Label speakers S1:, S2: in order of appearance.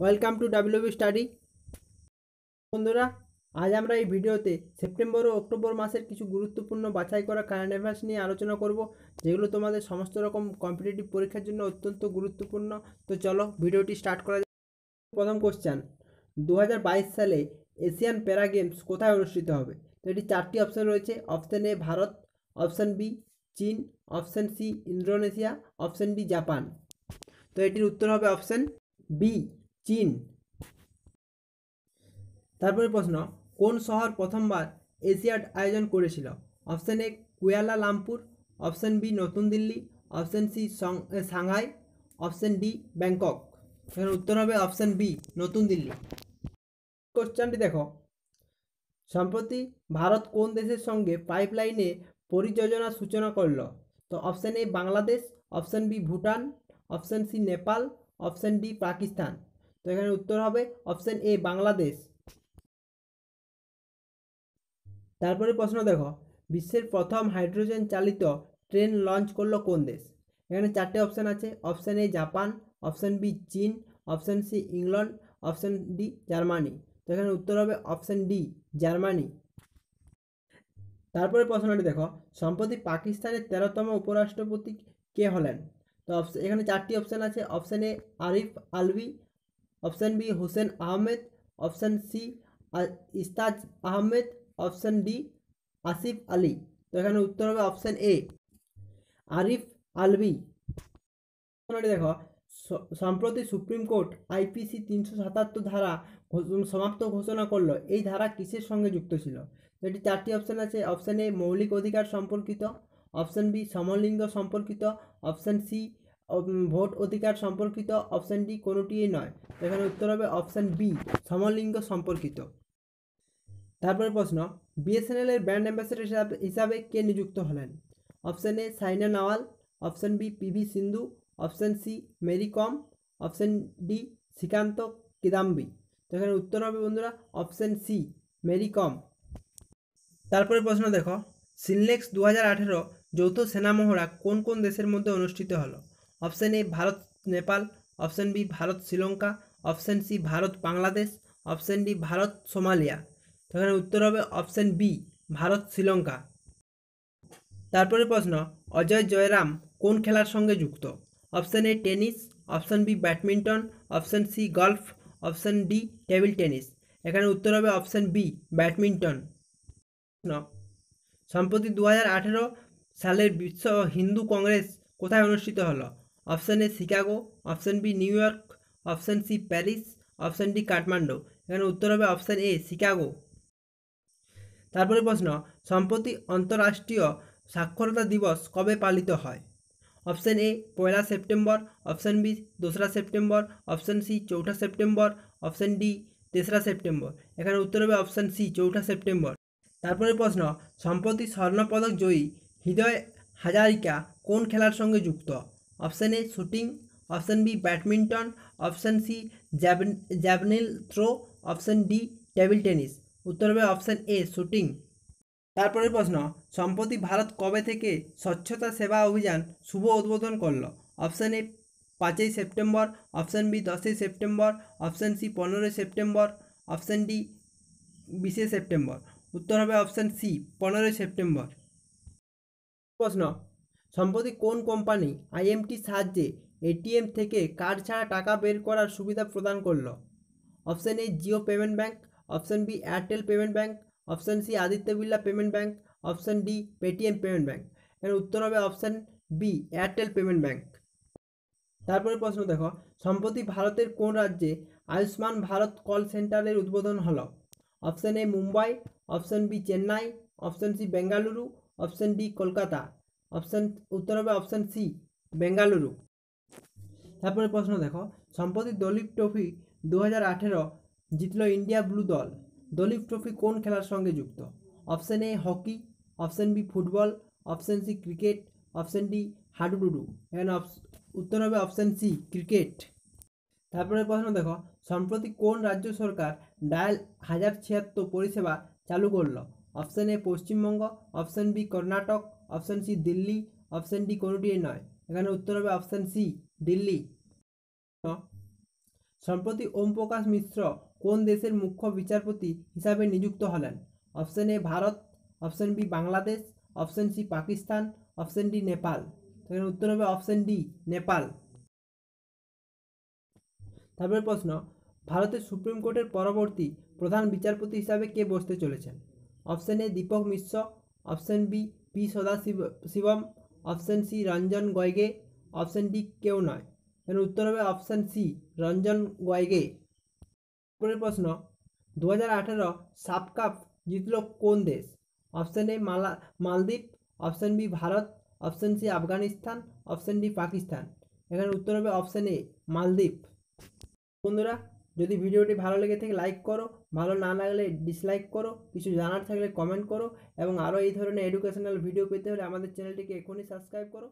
S1: welcome to WB study বন্ধুরা আজ আমরা এই ভিডিওতে সেপ্টেম্বর ও অক্টোবর মাসের কিছু গুরুত্বপূর্ণ বাছাই করা কারেন্ট অ্যাফেয়ার্স নিয়ে আলোচনা করব যেগুলো তোমাদের সমস্ত রকম কম্পিটিটিভ পরীক্ষার জন্য অত্যন্ত গুরুত্বপূর্ণ তো চলো ভিডিওটি স্টার্ট করা যাক প্রথম কোশ্চেন দু সালে এশিয়ান প্যারা গেমস কোথায় অনুষ্ঠিত হবে তো এটি চারটি অপশান রয়েছে option A Bharat option B চীন option C Indonesia option D Japan তো এটির উত্তর হবে অপশান বি চীন তারপরে প্রশ্ন কোন শহর প্রথমবার এশিয়াড আয়োজন করেছিল option A Kuala Lumpur option B নতুন Delhi option C Shanghai option D Bangkok এখানে উত্তর হবে অপশান বি নতুন দিল্লি কোশ্চানটি দেখো সম্প্রতি ভারত কোন দেশের সঙ্গে পাইপলাইনে পরিযোজনা সূচনা করল তো option A Bangladesh option B Bhutan option C Nepal option D Pakistan তো এখানে উত্তর হবে অপশান এ বাংলাদেশ তারপরে প্রশ্ন দেখো বিশ্বের প্রথম হাইড্রোজেন চালিত ট্রেন লঞ্চ করলো কোন দেশ এখানে চারটে অপশান আছে option A Japan option B চীন option C England option D Germany তো এখানে উত্তর হবে অপশান ডি জার্মানি তারপরে প্রশ্নটি দেখো সম্প্রতি পাকিস্তানের তেরোতম উপরাষ্ট্রপতি কে হলেন তো এখানে চারটি অপশান আছে option A Arif Alvi option B Hossain Ahmed option C Istaj Ahmed option D Asif Ali তো এখানে উত্তর হবে অপশান এ আরিফ আলবি দেখো সম্প্রতি সুপ্রিম কোর্ট আইপিসি তিনশো সাতাত্তর ধারা সমাপ্ত ঘোষণা করল এই ধারা কিসের সঙ্গে যুক্ত ছিল এটি চারটি অপশান আছে অপশান এ মৌলিক অধিকার সম্পর্কিত অপশান বি সমলিঙ্গ সম্পর্কিত অপশান সি ভোট অধিকার সম্পর্কিত অপশানটি কোনোটিই নয় এখানে উত্তর হবে অপশান বি সমলিঙ্গ সম্পর্কিত তারপরে প্রশ্ন বিএসএনএল এর ব্র্যান্ড অ্যাম্বাসেডর হিসাবে কে নিযুক্ত হলেন option A Saina Nehwal option B PV Sindhu option C Mary Kom option D Srikanth Kidambi তো এখানে উত্তর হবে বন্ধুরা অপশান সি মেরি কম তারপরে প্রশ্ন দেখো সিনলেক্স দু হাজার আঠেরো যৌথ সেনা মহড়া কোন কোন দেশের মধ্যে অনুষ্ঠিত হলো option A Bharat Nepal option B Bharat Sri Lanka option C Bharat Bangladesh option D Bharat Somalia এখানে উত্তর হবে অপশান বি ভারত শ্রীলঙ্কা তারপরে প্রশ্ন অজয় জয়রাম কোন খেলার সঙ্গে যুক্ত option A tennis option B badminton option C golf option D table tennis এখানে উত্তর হবে অপশান বি ব্যাডমিন্টন সম্প্রতি দু হাজার সালের বিশ্ব হিন্দু কংগ্রেস কোথায় অনুষ্ঠিত হলো option A Chicago option B New York option C Paris option D Kathmandu এখানে উত্তর হবে অপশান এ শিকাগো তারপরে প্রশ্ন সম্প্রতি আন্তঃরাষ্ট্রীয় সাক্ষরতা দিবস কবে পালিত হয় অপশান এ পয়লা সেপ্টেম্বর অপশান বি দোসরা সেপ্টেম্বর অপশান সি চৌঠা সেপ্টেম্বর অপশান ডি তেসরা সেপ্টেম্বর এখানে উত্তর হবে অপশান সি চৌঠা সেপ্টেম্বর তারপরে প্রশ্ন সম্প্রতি স্বর্ণপদক জয়ী হৃদয় হাজারিকা কোন খেলার সঙ্গে যুক্ত option A shooting option B badminton option C জ্যাভনেল throw option D table tennis উত্তর হবে অপশান এ শুটিং তারপরের প্রশ্ন সম্প্রতি ভারত কবে থেকে স্বচ্ছতা সেবা অভিযান শুভ উদ্বোধন করল অপশান এ পাঁচই সেপ্টেম্বর অপশান বি দশই সেপ্টেম্বর অপশান সি পনেরোই সেপ্টেম্বর অপশান ডি বিশে সেপ্টেম্বর উত্তর হবে অপশান সি পনেরোই সেপ্টেম্বর প্রশ্ন সম্প্রতি কোন কোম্পানি আইএমটির সাহায্যে এটিএম থেকে কার্ড ছাড়া টাকা বের করার সুবিধা প্রদান করল option A Jio payment bank option B Airtel payment bank option C Aditya Birla payment bank option D Paytm payment bank এর উত্তর হবে option B Airtel payment bank তারপরে প্রশ্ন দেখো সম্প্রতি ভারতের কোন রাজ্যে আয়ুষ্মান ভারত কল সেন্টারের উদ্বোধন হলো option A Mumbai option B Chennai option C Bengaluru option D Kolkata option উত্তর হবে অপশান সি বেঙ্গালুরু তারপরে প্রশ্ন দেখো সম্প্রতি দলীপ ট্রফি দু হাজার আঠেরো জিতল ইন্ডিয়া ব্লু দল দলীপ ট্রফি কোন খেলার সঙ্গে যুক্ত option A hockey option B football option C cricket option D হাডুডুডু এখানে উত্তর হবে অপশন সি ক্রিকেট তারপরে প্রশ্ন দেখো সম্প্রতি কোন রাজ্য সরকার ডায়াল হাজার ছিয়াত্তর পরিষেবা চালু করলো option A Paschimbanga option B Karnataka option C Delhi option D কোনোটিই নয় এখানে উত্তর হবে অপশান সি দিল্লি সম্প্রতি ওম প্রকাশ মিশ্র কোন দেশের মুখ্য বিচারপতি হিসাবে নিযুক্ত হলেন option A Bharat option B Bangladesh option C Pakistan option D Nepal এখানে উত্তর হবে অপশান ডি নেপাল তারপরে প্রশ্ন ভারতের সুপ্রিম কোর্টের পরবর্তী প্রধান বিচারপতি হিসাবে কে বসতে চলেছেন option A Dipak Mishra option B P Sadashiv Shivam option C Ranjan Gogoi option D কেউ নয় এখানে উত্তর হবে অপশন সি রঞ্জন গয়গে পরের প্রশ্ন দু হাজার আঠারো সাফ কাপ জিতল কোন দেশ অপশান এ মালা Maldives option B Bharat option C Afghanistan option D Pakistan এখানে উত্তর হবে অপশান এ মালদ্বীপ বন্ধুরা যদি ভিডিওটি ভালো লেগে থাকে লাইক করো ভালো না লাগলে ডিসলাইক করো কিছু জানার থাকলে কমেন্ট করো এবং আরও এই ধরনের এডুকেশনাল ভিডিও পেতে হলে আমাদের চ্যানেলটিকে এখনই সাবস্ক্রাইব করো